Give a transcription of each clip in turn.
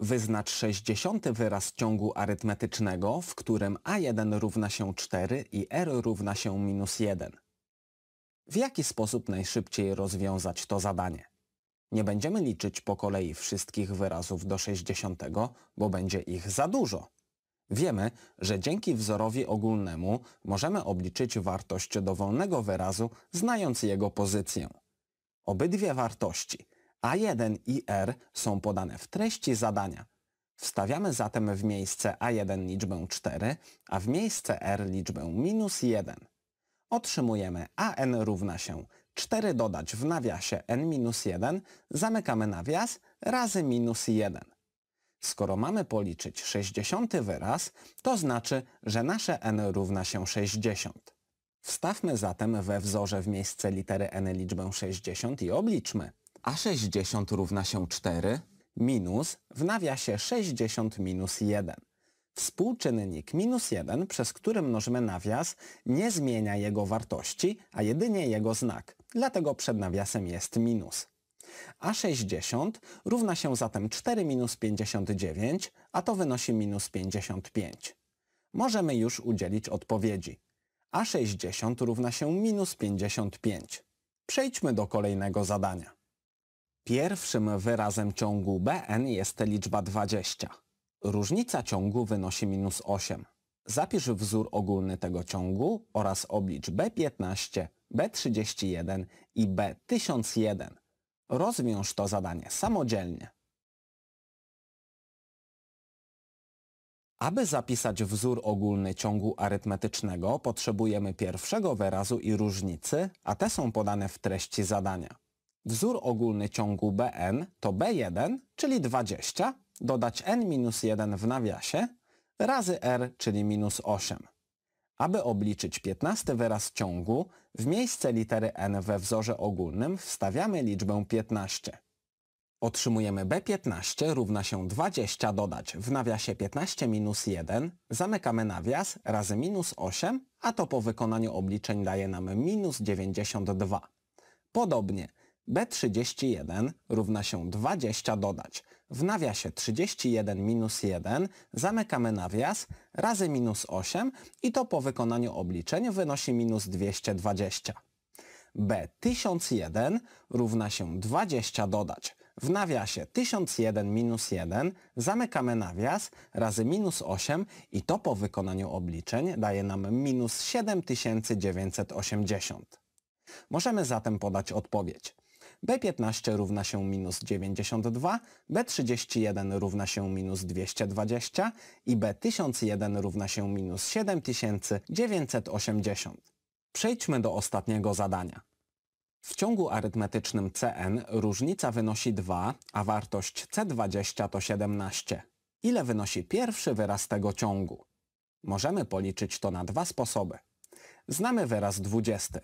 Wyznacz 60 wyraz ciągu arytmetycznego, w którym a1 równa się 4 i r równa się minus 1. W jaki sposób najszybciej rozwiązać to zadanie? Nie będziemy liczyć po kolei wszystkich wyrazów do 60, bo będzie ich za dużo. Wiemy, że dzięki wzorowi ogólnemu możemy obliczyć wartość dowolnego wyrazu, znając jego pozycję. Obydwie wartości – a1 i R są podane w treści zadania. Wstawiamy zatem w miejsce A1 liczbę 4, a w miejsce R liczbę minus 1. Otrzymujemy AN równa się 4 dodać w nawiasie n minus 1, zamykamy nawias, razy minus 1. Skoro mamy policzyć 60 wyraz, to znaczy, że nasze n równa się 60. Wstawmy zatem we wzorze w miejsce litery n liczbę 60 i obliczmy a 60 równa się 4 minus w nawiasie 60 minus 1. Współczynnik minus 1, przez który mnożymy nawias, nie zmienia jego wartości, a jedynie jego znak. Dlatego przed nawiasem jest minus. A 60 równa się zatem 4 minus 59, a to wynosi minus 55. Możemy już udzielić odpowiedzi. A 60 równa się minus 55. Przejdźmy do kolejnego zadania. Pierwszym wyrazem ciągu bn jest liczba 20. Różnica ciągu wynosi minus 8. Zapisz wzór ogólny tego ciągu oraz oblicz B15, B31 i B1001. Rozwiąż to zadanie samodzielnie. Aby zapisać wzór ogólny ciągu arytmetycznego potrzebujemy pierwszego wyrazu i różnicy, a te są podane w treści zadania. Wzór ogólny ciągu Bn to B1, czyli 20, dodać n minus 1 w nawiasie, razy r, czyli minus 8. Aby obliczyć 15 wyraz ciągu, w miejsce litery n we wzorze ogólnym wstawiamy liczbę 15. Otrzymujemy B15 równa się 20 dodać w nawiasie 15 minus 1, zamykamy nawias razy minus 8, a to po wykonaniu obliczeń daje nam minus 92. Podobnie B31 równa się 20 dodać. W nawiasie 31 minus 1 zamykamy nawias razy minus 8 i to po wykonaniu obliczeń wynosi minus 220. B1001 równa się 20 dodać. W nawiasie 1001 minus 1 zamykamy nawias razy minus 8 i to po wykonaniu obliczeń daje nam minus 7980. Możemy zatem podać odpowiedź. B15 równa się minus 92, B31 równa się minus 220 i B1001 równa się minus 7980. Przejdźmy do ostatniego zadania. W ciągu arytmetycznym Cn różnica wynosi 2, a wartość C20 to 17. Ile wynosi pierwszy wyraz tego ciągu? Możemy policzyć to na dwa sposoby. Znamy wyraz 20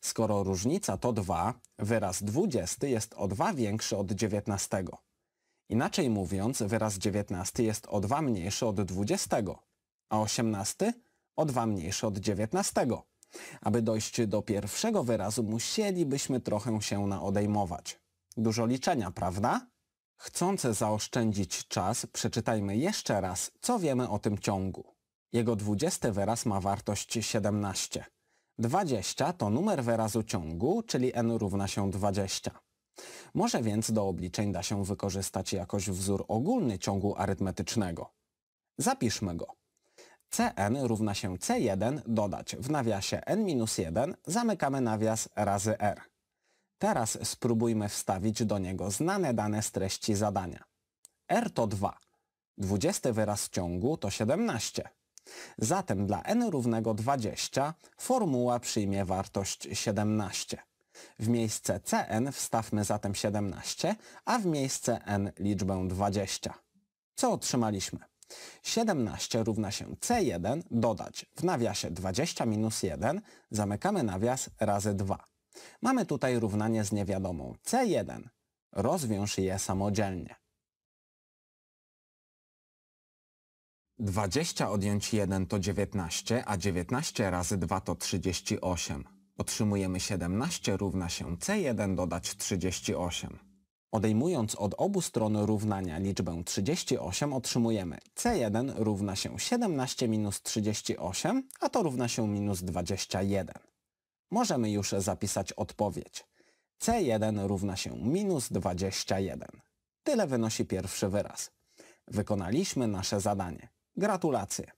skoro różnica to 2, wyraz 20 jest o 2 większy od 19. Inaczej mówiąc, wyraz 19 jest o 2 mniejszy od 20, a 18 o 2 mniejszy od 19. Aby dojść do pierwszego wyrazu, musielibyśmy trochę się naodejmować. Dużo liczenia, prawda? Chcąc zaoszczędzić czas, przeczytajmy jeszcze raz, co wiemy o tym ciągu. Jego 20 wyraz ma wartość 17. 20 to numer wyrazu ciągu, czyli n równa się 20. Może więc do obliczeń da się wykorzystać jakoś wzór ogólny ciągu arytmetycznego. Zapiszmy go. Cn równa się C1 dodać w nawiasie n-1 zamykamy nawias razy r. Teraz spróbujmy wstawić do niego znane dane z treści zadania. r to 2, 20 wyraz ciągu to 17, Zatem dla n równego 20 formuła przyjmie wartość 17. W miejsce Cn wstawmy zatem 17, a w miejsce n liczbę 20. Co otrzymaliśmy? 17 równa się C1 dodać w nawiasie 20 minus 1, zamykamy nawias razy 2. Mamy tutaj równanie z niewiadomą C1. Rozwiąż je samodzielnie. 20 odjąć 1 to 19, a 19 razy 2 to 38. Otrzymujemy 17 równa się C1 dodać 38. Odejmując od obu stron równania liczbę 38 otrzymujemy C1 równa się 17 minus 38, a to równa się minus 21. Możemy już zapisać odpowiedź. C1 równa się minus 21. Tyle wynosi pierwszy wyraz. Wykonaliśmy nasze zadanie. Gratulacje.